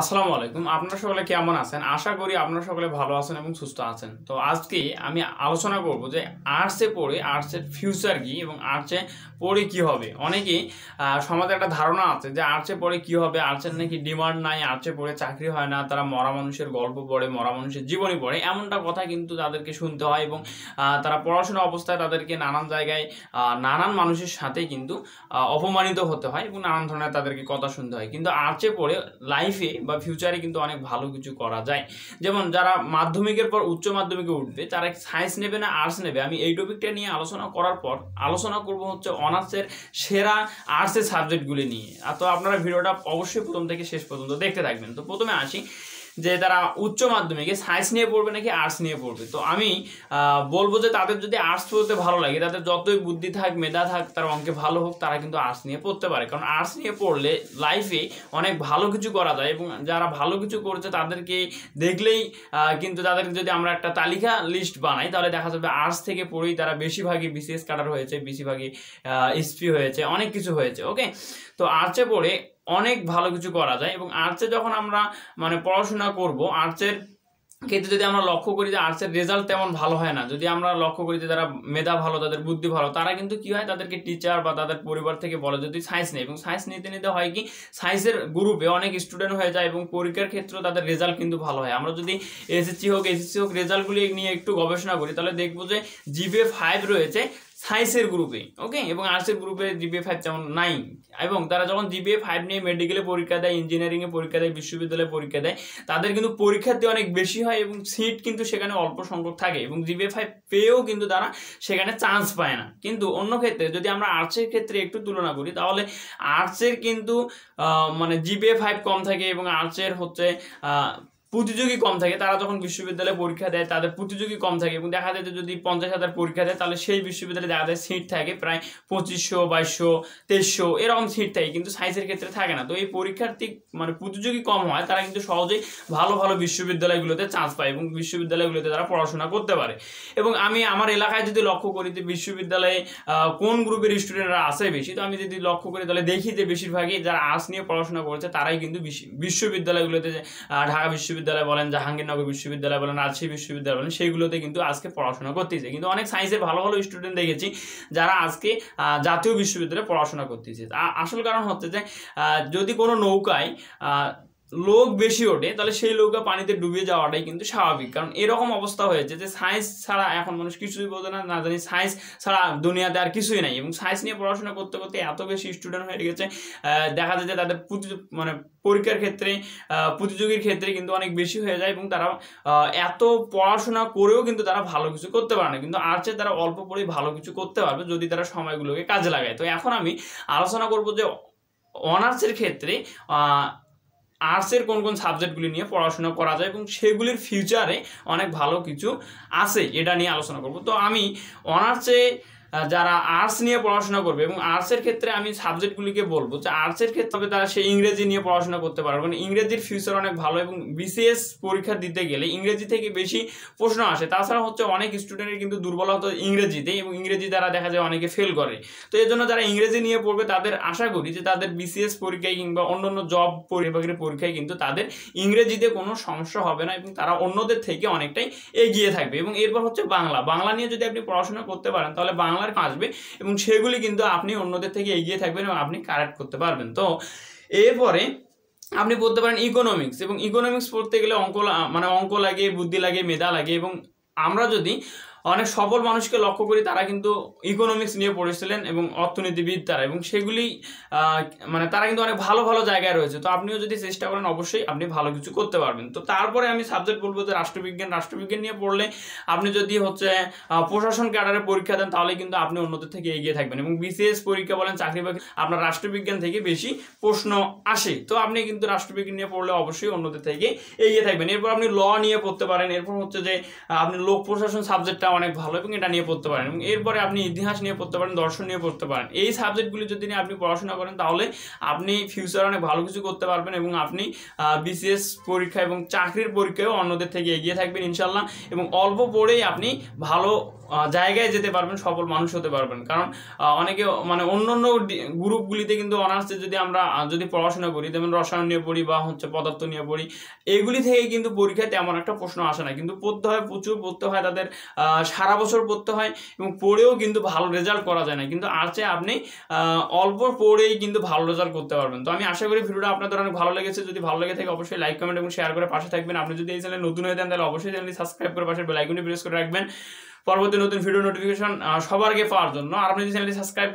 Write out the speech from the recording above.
আসসালামু আলাইকুম আপনারা সকলে কেমন আছেন আশা করি আপনারা সকলে ভালো আছেন এবং সুস্থ আছেন তো আজকে আমি আলোচনা করব যে আর্টসে পড়ে আর্টসের ফিউচার কী এবং আর্টসে পড়ে কি হবে অনেকেই সমাজে একটা ধারণা আছে যে আর্টসে পড়ে কি হবে আর্টসের নাকি ডিমান্ড নাই আর্টসে পড়ে চাকরি হয় না তারা মরা মানুষের গল্প পড়ে মরা মানুষের জীবনী পড়ে এমনটা কথা কিন্তু তাদেরকে শুনতে হয় এবং তারা পড়াশোনা অবস্থায় তাদেরকে নানান জায়গায় নানান মানুষের সাথে কিন্তু অপমানিত হতে হয় এবং নানান ধরনের তাদেরকে কথা শুনতে হয় কিন্তু আর্টসে পড়ে লাইফে বা ফিউচারে কিন্তু অনেক ভালো কিছু করা যায় যেমন যারা মাধ্যমিকের পর উচ্চ মাধ্যমিকে উঠবে তারা সায়েন্স নেবে না আর্টস নেবে আমি এই টপিকটা নিয়ে আলোচনা করার পর আলোচনা করব হচ্ছে অনার্সের সেরা আর্টসের সাবজেক্টগুলি নিয়ে আর তো আপনারা ভিডিওটা অবশ্যই প্রথম থেকে শেষ পর্যন্ত দেখতে থাকবেন তো প্রথমে আসি যে তারা উচ্চ মাধ্যমিকে সায়েন্স নিয়ে পড়বে নাকি আর্টস নিয়ে পড়বে তো আমি বলবো যে তাদের যদি আর্টস পড়তে ভালো লাগে তাদের যতই বুদ্ধি থাক মেধা থাক তার অঙ্কে ভালো হোক তারা কিন্তু আর্টস নিয়ে পড়তে পারে কারণ আর্টস নিয়ে পড়লে লাইফে অনেক ভালো কিছু করা যায় এবং যারা ভালো কিছু করছে তাদেরকে দেখলেই কিন্তু তাদের যদি আমরা একটা তালিকা লিস্ট বানাই তাহলে দেখা যাবে আর্টস থেকে পড়েই তারা বেশিরভাগই বিসিএস কাটার হয়েছে বেশিরভাগই এসপি হয়েছে অনেক কিছু হয়েছে ওকে তো আর্টসে পড়ে অনেক ভালো কিছু করা যায় এবং আর্টসে যখন আমরা মানে পড়াশোনা করব আর্টসের ক্ষেত্রে যদি আমরা লক্ষ্য করি যে আর্টসের রেজাল্ট তেমন ভালো হয় না যদি আমরা লক্ষ্য করি যে তারা মেধা ভালো তাদের বুদ্ধি ভালো তারা কিন্তু কি হয় তাদেরকে টিচার বা তাদের পরিবার থেকে বলে যদি সায়েন্স নেই এবং সায়েন্স নিতে নিতে হয় কি সায়েন্সের গ্রুপে অনেক স্টুডেন্ট হয়ে যায় এবং পরীক্ষার ক্ষেত্রেও তাদের রেজাল্ট কিন্তু ভালো হয় আমরা যদি এসএসসি হোক এসএসসি হোক রেজাল্টগুলি নিয়ে একটু গবেষণা করি তাহলে দেখবো যে জিপিএ ফাইভ রয়েছে সায়েন্সের গ্রুপে ওকে এবং আর্টসের গ্রুপে জিবিএ ফাইভ যেমন নাই এবং তারা যখন জিবিএ ফাইভ নিয়ে মেডিকেলে পরীক্ষা দেয় ইঞ্জিনিয়ারিংয়ে পরীক্ষা দেয় বিশ্ববিদ্যালয়ে পরীক্ষা দেয় তাদের কিন্তু পরীক্ষার্থী অনেক বেশি হয় এবং সিট কিন্তু সেখানে অল্প সংখ্যক থাকে এবং জিবিএ ফাইভ পেয়েও কিন্তু তারা সেখানে চান্স পায় না কিন্তু অন্য ক্ষেত্রে যদি আমরা আর্টসের ক্ষেত্রে একটু তুলনা করি তাহলে আর্টসের কিন্তু মানে জিবিএ ফাইভ কম থাকে এবং আর্টসের হচ্ছে প্রতিযোগী কম থাকে তারা যখন বিশ্ববিদ্যালয়ে পরীক্ষা দেয় তাদের প্রতিযোগী কম থাকে এবং দেখা যায় যে যদি পঞ্চাশ হাজার পরীক্ষা দেয় তাহলে সেই বিশ্ববিদ্যালয়ে দেখা যায় সিট থাকে প্রায় পঁচিশশো বাইশশো তেইশশো এরকম সিট থাকে কিন্তু সায়েন্সের ক্ষেত্রে থাকে না তো এই পরীক্ষার্থী মানে প্রতিযোগী কম হয় তারা কিন্তু সহজেই ভালো ভালো বিশ্ববিদ্যালয়গুলোতে চান্স পায় এবং বিশ্ববিদ্যালয়গুলোতে তারা পড়াশোনা করতে পারে এবং আমি আমার এলাকায় যদি লক্ষ্য করি যে বিশ্ববিদ্যালয়ে কোন গ্রুপের স্টুডেন্টরা আসে বেশি তো আমি যদি লক্ষ্য করি তাহলে দেখি যে বেশিরভাগই যারা আর্টস নিয়ে পড়াশোনা করেছে তারাই কিন্তু বিশ্ববিদ্যালয়গুলোতে ঢাকা বিশ্ববিদ্যালয় বিশ্ববিদ্যালয় বলেন জাহাঙ্গীরনগর বিশ্ববিদ্যালয় বলেন রাজশাহী বিশ্ববিদ্যালয় বলেন সেইগুলোতে কিন্তু আজকে পড়াশোনা করতেছে কিন্তু অনেক সায়েন্সের ভালো ভালো স্টুডেন্ট দেখেছি যারা আজকে জাতীয় বিশ্ববিদ্যালয়ে পড়াশোনা করতেছে আসল কারণ হচ্ছে যে যদি কোনো নৌকায় লোক বেশি ওঠে তাহলে সেই লোকটা পানিতে ডুবে যাওয়াটাই কিন্তু স্বাভাবিক কারণ এরকম অবস্থা হয়েছে যে সায়েন্স ছাড়া এখন মানুষ কিছুই বলতে না না জানি সায়েন্স ছাড়া দুনিয়াতে আর কিছুই নাই এবং সায়েন্স নিয়ে পড়াশোনা করতে করতে এত বেশি স্টুডেন্ট হয়ে গেছে দেখা যায় যে তাদের মানে পরীক্ষার ক্ষেত্রে প্রতিযোগীর ক্ষেত্রে কিন্তু অনেক বেশি হয়ে যায় এবং তারা এত পড়াশোনা করেও কিন্তু তারা ভালো কিছু করতে পারে না কিন্তু আর তারা অল্প পরেই ভালো কিছু করতে পারবে যদি তারা সময়গুলোকে কাজে লাগায় তো এখন আমি আলোচনা করব যে অনার্সের ক্ষেত্রে আর্টসের কোন কোন সাবজেক্টগুলি নিয়ে পড়াশোনা করা যায় এবং সেগুলির ফিউচারে অনেক ভালো কিছু আছে এটা নিয়ে আলোচনা করব তো আমি অনার্সে যারা আর্টস নিয়ে পড়াশোনা করবে এবং আর্টসের ক্ষেত্রে আমি সাবজেক্টগুলিকে বলবো যে আর্টসের ক্ষেত্রে তারা সে ইংরেজি নিয়ে পড়াশোনা করতে পারবে মানে ইংরেজির ফিউচার অনেক ভালো এবং বিসিএস পরীক্ষা দিতে গেলে ইংরেজি থেকে বেশি প্রশ্ন আসে তাছাড়া হচ্ছে অনেক স্টুডেন্টের কিন্তু দুর্বলতা ইংরেজিতে এবং ইংরেজি দ্বারা দেখা যায় অনেকে ফেল করে তো এই জন্য যারা ইংরেজি নিয়ে পড়বে তাদের আশা করি যে তাদের বিসিএস পরীক্ষায় কিংবা অন্য অন্য জব বিভাগের পরীক্ষায় কিন্তু তাদের ইংরেজিতে কোনো সমস্যা হবে না এবং তারা অন্যদের থেকে অনেকটাই এগিয়ে থাকবে এবং এরপর হচ্ছে বাংলা বাংলা নিয়ে যদি আপনি পড়াশোনা করতে পারেন তাহলে বাংলা মার্ক আসবে এবং সেগুলি কিন্তু আপনি অন্যদের থেকে এগিয়ে থাকবেন এবং আপনি কারেক্ট করতে পারবেন তো এরপরে আপনি পড়তে পারেন ইকোনমিক্স এবং ইকোনমিক্স পড়তে গেলে অঙ্ক মানে অঙ্ক লাগে বুদ্ধি লাগে মেধা লাগে এবং আমরা যদি অনেক সফল মানুষকে লক্ষ্য করি তারা কিন্তু ইকোনমিক্স নিয়ে পড়েছিলেন এবং অর্থনীতিবিদ তারা এবং সেগুলি মানে তারা কিন্তু অনেক ভালো ভালো জায়গায় রয়েছে তো আপনিও যদি চেষ্টা করেন অবশ্যই আপনি ভালো কিছু করতে পারবেন তো তারপরে আমি সাবজেক্ট বলবো যে রাষ্ট্রবিজ্ঞান রাষ্ট্রবিজ্ঞান নিয়ে পড়লে আপনি যদি হচ্ছে প্রশাসন ক্যাডারে পরীক্ষা দেন তাহলে কিন্তু আপনি অন্যদের থেকে এগিয়ে থাকবেন এবং বিসিএস পরীক্ষা বলেন চাকরি বাকরি আপনার রাষ্ট্রবিজ্ঞান থেকে বেশি প্রশ্ন আসে তো আপনি কিন্তু রাষ্ট্রবিজ্ঞান নিয়ে পড়লে অবশ্যই অন্যদের থেকে এগিয়ে থাকবেন এরপর আপনি ল নিয়ে পড়তে পারেন এরপর হচ্ছে যে আপনি লোক প্রশাসন সাবজেক্টটা অনেক ভালো এবং এটা নিয়ে পড়তে পারেন এবং এরপরে আপনি ইতিহাস নিয়ে পড়তে পারেন দর্শন নিয়ে পড়তে পারেন এই সাবজেক্টগুলি যদি নিয়ে আপনি পড়াশোনা করেন তাহলে আপনি ফিউচারে অনেক ভালো কিছু করতে পারবেন এবং আপনি বিসিএস পরীক্ষা এবং চাকরির পরীক্ষায়ও অন্যদের থেকে এগিয়ে থাকবেন ইনশাল্লাহ এবং অল্প পড়েই আপনি ভালো জায়গায় যেতে পারবেন সফল মানুষ হতে পারবেন কারণ অনেকে মানে অন্য অন্য গ্রুপগুলিতে কিন্তু অনার্সে যদি আমরা যদি পড়াশোনা করি যেমন রসায়ন নিয়ে পড়ি বা হচ্ছে পদার্থ নিয়ে পড়ি এগুলি থেকে কিন্তু পরীক্ষায় তেমন একটা প্রশ্ন আসে না কিন্তু পড়তে হয় প্রচুর পড়তে হয় তাদের সারা বছর পড়তে হয় এবং পড়েও কিন্তু ভালো রেজাল্ট করা যায় না কিন্তু আর্টসে আপনি অল্প পড়েই কিন্তু ভালো রেজাল্ট করতে পারবেন তো আমি আশা করি ভিডিওটা আপনাদের অনেক ভালো লেগেছে যদি ভালো লেগে থাকে অবশ্যই লাইক কমেন্ট এবং শেয়ার করে পাশে থাকবেন আপনি যদি এই চ্যানেল নতুন হয়ে থাকেন তাহলে অবশ্যই চ্যানেলটি সাবস্ক্রাইব করে পাশে বেলাইকনটি প্রেস করে রাখবেন পরবর্তী নতুন ভিডিও নোটিফিকেশন সবার আগে পাওয়ার জন্য আর আপনি যদি চ্যানেলটি সাবস্ক্রাইব